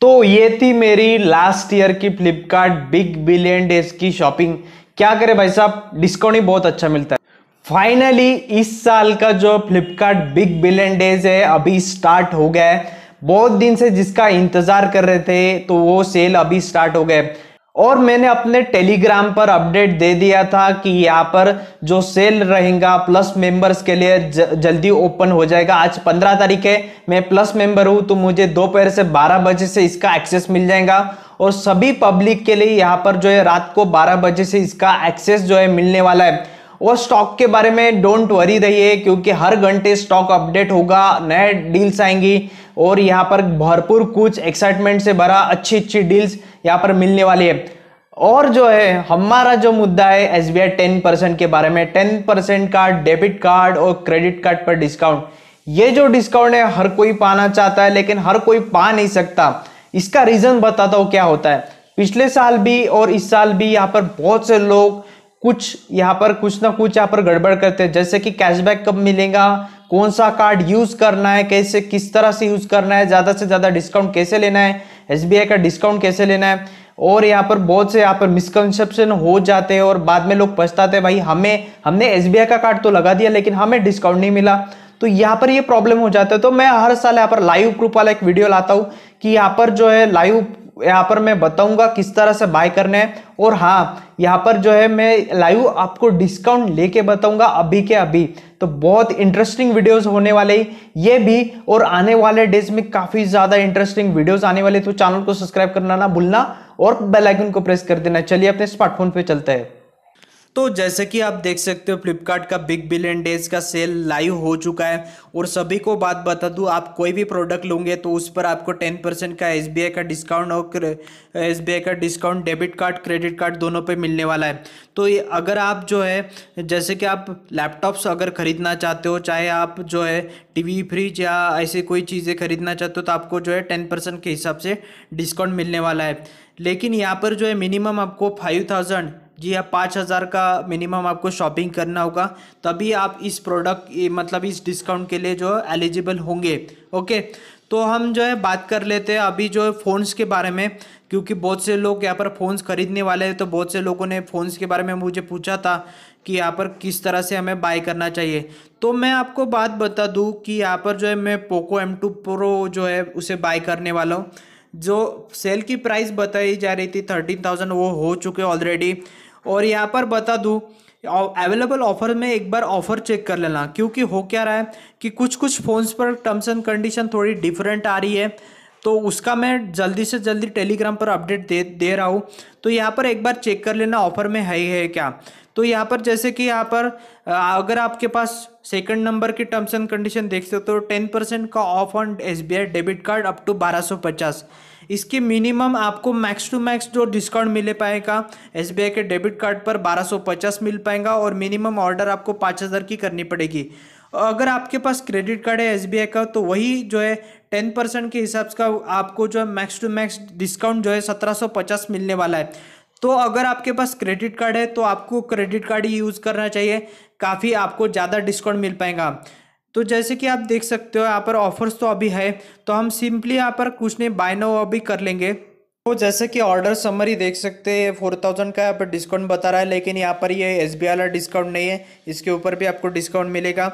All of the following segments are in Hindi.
तो ये थी मेरी लास्ट ईयर की फ्लिपकार्ट बिग बिलियन डेज की शॉपिंग क्या करें भाई साहब डिस्काउंट ही बहुत अच्छा मिलता है फाइनली इस साल का जो फ्लिपकार्ट बिग बिलियन डेज है अभी स्टार्ट हो गया है बहुत दिन से जिसका इंतजार कर रहे थे तो वो सेल अभी स्टार्ट हो गया है और मैंने अपने टेलीग्राम पर अपडेट दे दिया था कि यहाँ पर जो सेल रहेगा प्लस मेंबर्स के लिए जल्दी ओपन हो जाएगा आज 15 तारीख है मैं प्लस मेंबर हूँ तो मुझे दोपहर से 12 बजे से इसका एक्सेस मिल जाएगा और सभी पब्लिक के लिए यहाँ पर जो है रात को 12 बजे से इसका एक्सेस जो है मिलने वाला है और स्टॉक के बारे में डोंट वरी रहिए क्योंकि हर घंटे स्टॉक अपडेट होगा नए डील्स आएंगी और यहाँ पर भरपूर कुछ एक्साइटमेंट से भरा अच्छी अच्छी डील्स यहाँ पर मिलने वाली है और जो है हमारा जो मुद्दा है S B I ten percent के बारे में टेन परसेंट का डेबिट कार्ड और क्रेडिट कार्ड पर डिस्काउंट ये जो डिस्काउंट है हर कोई पाना चाहता है लेकिन हर कोई पा नहीं सकता इसका रीज़न बताता हूँ क्या होता है पिछले साल भी और इस साल भी यहाँ पर बहुत से लोग कुछ यहाँ पर कुछ ना कुछ यहाँ पर गड़बड़ करते हैं जैसे कि कैशबैक कब मिलेगा कौन सा कार्ड यूज़ करना है कैसे किस तरह से यूज़ करना है ज़्यादा से ज़्यादा डिस्काउंट कैसे लेना है एस का डिस्काउंट कैसे लेना है और यहाँ पर बहुत से यहाँ पर मिसकंसेप्शन हो जाते हैं और बाद में लोग पछताते हैं भाई हमें हमने एस का कार्ड तो लगा दिया लेकिन हमें डिस्काउंट नहीं मिला तो यहाँ पर ये प्रॉब्लम हो जाता है तो मैं हर साल यहाँ पर लाइव प्रूफ वाला एक वीडियो लाता हूँ कि यहाँ पर जो है लाइव यहाँ पर मैं बताऊंगा किस तरह से बाय करने हैं और हाँ यहाँ पर जो है मैं लाइव आपको डिस्काउंट लेके बताऊंगा अभी के अभी तो बहुत इंटरेस्टिंग वीडियोस होने वाले ही ये भी और आने वाले डेज में काफ़ी ज़्यादा इंटरेस्टिंग वीडियोस आने वाले तो चैनल को सब्सक्राइब करना ना भूलना और बेलाइकन को प्रेस कर देना चलिए अपने स्मार्टफोन पे चलते हैं तो जैसे कि आप देख सकते हो फ्लिपकार्ट का बिग बिलियन डेज का सेल लाइव हो चुका है और सभी को बात बता दूँ आप कोई भी प्रोडक्ट लोगे तो उस पर आपको टेन परसेंट का एस का डिस्काउंट और एस का डिस्काउंट डेबिट कार्ड क्रेडिट कार्ड दोनों पर मिलने वाला है तो ये अगर आप जो है जैसे कि आप लैपटॉप्स अगर ख़रीदना चाहते हो चाहे आप जो है टी फ्रिज या ऐसी कोई चीज़ें ख़रीदना चाहते हो तो आपको जो है टेन परसेंट के हिसाब से डिस्काउंट मिलने वाला है लेकिन यहाँ पर जो है मिनिमम आपको फाइव थाउजेंड जी हाँ पाँच हज़ार का मिनिमम आपको शॉपिंग करना होगा तभी आप इस प्रोडक्ट मतलब इस डिस्काउंट के लिए जो एलिजिबल होंगे ओके तो हम जो है बात कर लेते हैं अभी जो है फ़ोन्स के बारे में क्योंकि बहुत से लोग यहाँ पर फ़ोन्स ख़रीदने वाले हैं तो बहुत से लोगों ने फ़ोन्स के बारे में मुझे पूछा था कि यहाँ पर किस तरह से हमें बाय करना चाहिए तो मैं आपको बात बता दूँ कि यहाँ पर जो है मैं पोको एम टू प्रो जो है उसे बाय करने वाला हूँ जो सेल की प्राइस बताई जा रही थी थर्टीन थाउजेंड वो हो चुके ऑलरेडी और यहाँ पर बता दूँ अवेलेबल ऑफर में एक बार ऑफर चेक कर लेना क्योंकि हो क्या रहा है कि कुछ कुछ फ़ोन्स पर टर्म्स एंड कंडीशन थोड़ी डिफरेंट आ रही है तो उसका मैं जल्दी से जल्दी टेलीग्राम पर अपडेट दे दे रहा हूँ तो यहाँ पर एक बार चेक कर लेना ऑफर में है है क्या तो यहाँ पर जैसे कि यहाँ पर अगर आपके पास सेकंड नंबर की टर्म्स एंड कंडीशन देखते हो तो टेन परसेंट का off on S debit card up to बारह सौ पचास इसके मिनिमम आपको मैक्स टू मैक्स जो डिस्काउंट मिल पाएगा एस के डेबिट कार्ड पर 1250 मिल पाएगा और मिनिमम ऑर्डर आपको 5000 की करनी पड़ेगी अगर आपके पास क्रेडिट कार्ड है एस का तो वही जो है टेन परसेंट के हिसाब का आपको जो है मैक्स टू मैक्स डिस्काउंट जो है सत्रह सौ पचास मिलने वाला है तो अगर आपके पास क्रेडिट कार्ड है तो आपको क्रेडिट कार्ड ही यूज़ करना चाहिए काफ़ी आपको ज़्यादा डिस्काउंट मिल पाएगा तो जैसे कि आप देख सकते हो यहाँ पर ऑफर्स तो अभी है तो हम सिंपली यहाँ पर कुछ नहीं बाय नाउ अभी कर लेंगे तो जैसे कि ऑर्डर समरी देख सकते हैं फोर थाउजेंड का यहाँ पर डिस्काउंट बता रहा है लेकिन यहाँ पर ये एस बी वाला डिस्काउंट नहीं है इसके ऊपर भी आपको डिस्काउंट मिलेगा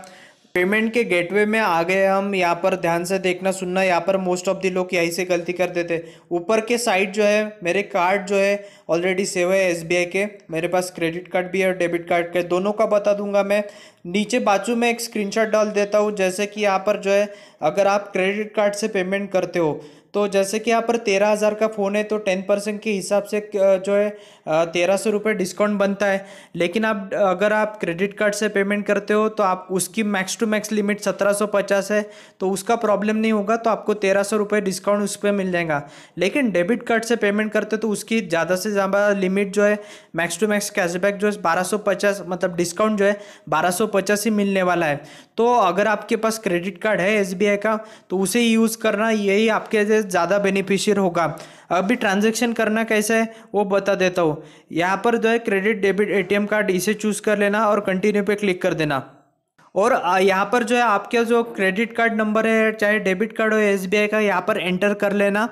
पेमेंट के गेटवे में आ गए हम यहाँ पर ध्यान से देखना सुनना यहाँ पर मोस्ट ऑफ द लोग यहीं से गलती कर देते ऊपर के साइड जो है मेरे कार्ड जो है ऑलरेडी सेव है एस के मेरे पास क्रेडिट कार्ड भी है और डेबिट कार्ड के दोनों का बता दूंगा मैं नीचे बाजू में एक स्क्रीनशॉट डाल देता हूँ जैसे कि यहाँ पर जो है अगर आप क्रेडिट कार्ड से पेमेंट करते हो तो जैसे कि यहाँ पर तेरह हज़ार का फ़ोन है तो टेन परसेंट के हिसाब से जो है तेरह सौ रुपये डिस्काउंट बनता है लेकिन आप अगर आप क्रेडिट कार्ड से पेमेंट करते हो तो आप उसकी मैक्स टू मैक्स लिमिट सत्रह सौ पचास है तो उसका प्रॉब्लम नहीं होगा तो आपको तेरह सौ रुपये डिस्काउंट उस पर मिल जाएगा लेकिन डेबिट कार्ड से पेमेंट करते हो तो उसकी ज़्यादा से ज़्यादा लिमिट जो है मैक्स टू मैक्स कैशबैक जो है बारह सौ पचास मतलब डिस्काउंट जो है बारह सौ पचास ही मिलने वाला है तो अगर आपके पास क्रेडिट कार्ड है एस का तो उसे यूज़ करना यही आपके लिए ज़्यादा बेनिफिशियर होगा अभी ट्रांजेक्शन करना कैसा है वो बता देता हूँ यहाँ पर जो है क्रेडिट डेबिट ए कार्ड इसे चूज़ कर लेना और कंटिन्यू पर क्लिक कर देना और यहाँ पर जो है आपके जो क्रेडिट कार्ड नंबर है चाहे डेबिट कार्ड हो एस का यहाँ पर एंटर कर लेना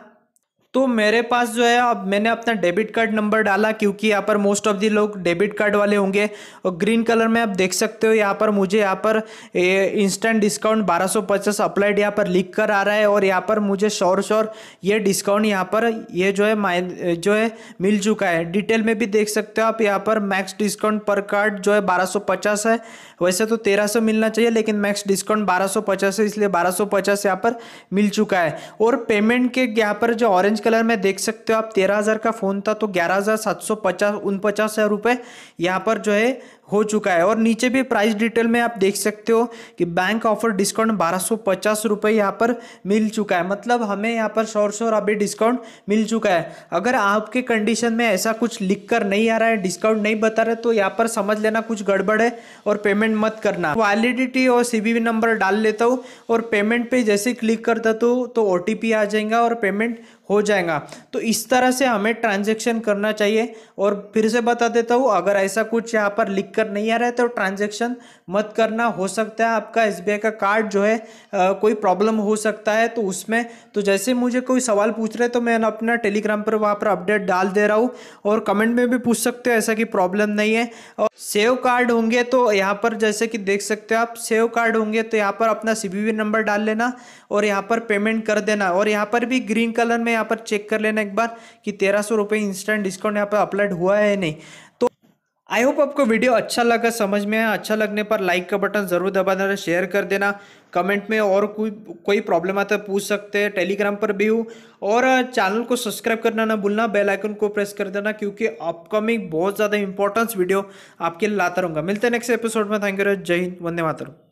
तो मेरे पास जो है अब मैंने अपना डेबिट कार्ड नंबर डाला क्योंकि यहाँ पर मोस्ट ऑफ दी लोग डेबिट कार्ड वाले होंगे और ग्रीन कलर में आप देख सकते हो यहाँ पर मुझे यहाँ पर इंस्टेंट डिस्काउंट 1250 अप्लाइड यहाँ पर लिख कर आ रहा है और यहाँ पर मुझे शोर शोर ये डिस्काउंट यहाँ पर ये जो है माइ जो है मिल चुका है डिटेल में भी देख सकते हो आप यहाँ पर मैक्स डिस्काउंट पर कार्ड जो है बारह है वैसे तो तेरह मिलना चाहिए लेकिन मैक्स डिस्काउंट बारह है इसलिए बारह यहाँ पर मिल चुका है और पेमेंट के यहाँ पर जो ऑरेंज कलर में देख सकते हो आप तेरह हज़ार का फ़ोन था तो ग्यारह हज़ार सात सौ पचास उनपचास रुपये यहाँ पर जो है हो चुका है और नीचे भी प्राइस डिटेल में आप देख सकते हो कि बैंक ऑफर डिस्काउंट बारह सौ पचास रुपये यहाँ पर मिल चुका है मतलब हमें यहाँ पर सौ सौ अभी डिस्काउंट मिल चुका है अगर आपके कंडीशन में ऐसा कुछ लिख कर नहीं आ रहा है डिस्काउंट नहीं बता रहे तो यहाँ पर समझ लेना कुछ गड़बड़ है और पेमेंट मत करना वैलिडिटी और सी नंबर डाल लेता हूँ और पेमेंट पे जैसे क्लिक करता तो तो ओ आ जाएगा और पेमेंट हो जाएगा तो इस तरह से हमें ट्रांजेक्शन करना चाहिए और फिर से बता देता हूँ अगर ऐसा कुछ यहाँ पर लिख कर दिक्कत नहीं आ रहा है तो ट्रांजेक्शन मत करना हो सकता है आपका एस का कार्ड जो है आ, कोई प्रॉब्लम हो सकता है तो उसमें तो जैसे मुझे कोई सवाल पूछ रहे तो मैं अपना टेलीग्राम पर वहाँ पर अपडेट डाल दे रहा हूँ और कमेंट में भी पूछ सकते हो ऐसा कि प्रॉब्लम नहीं है और सेव कार्ड होंगे तो यहाँ पर जैसे कि देख सकते हो आप सेव कार्ड होंगे तो यहाँ पर अपना सी नंबर डाल लेना और यहाँ पर पेमेंट कर देना और यहाँ पर भी ग्रीन कलर में यहाँ पर चेक कर लेना एक बार कि तेरह सौ रुपये इंस्टेंट डिस्काउंट यहाँ पर अपलोड हुआ है नहीं आई होप आपको वीडियो अच्छा लगा समझ में आया अच्छा लगने पर लाइक का बटन ज़रूर दबा देना शेयर कर देना कमेंट में और कोई कोई प्रॉब्लम आता है पूछ सकते हैं टेलीग्राम पर भी हूँ और चैनल को सब्सक्राइब करना ना भूलना बेल आइकन को प्रेस कर देना क्योंकि अपकमिंग बहुत ज़्यादा इंपॉर्टेंस वीडियो आपके लिए लाता रहूँगा मिलते हैं नेक्स्ट एपिसोड में थैंक यू जय हिंद वंदे मातरम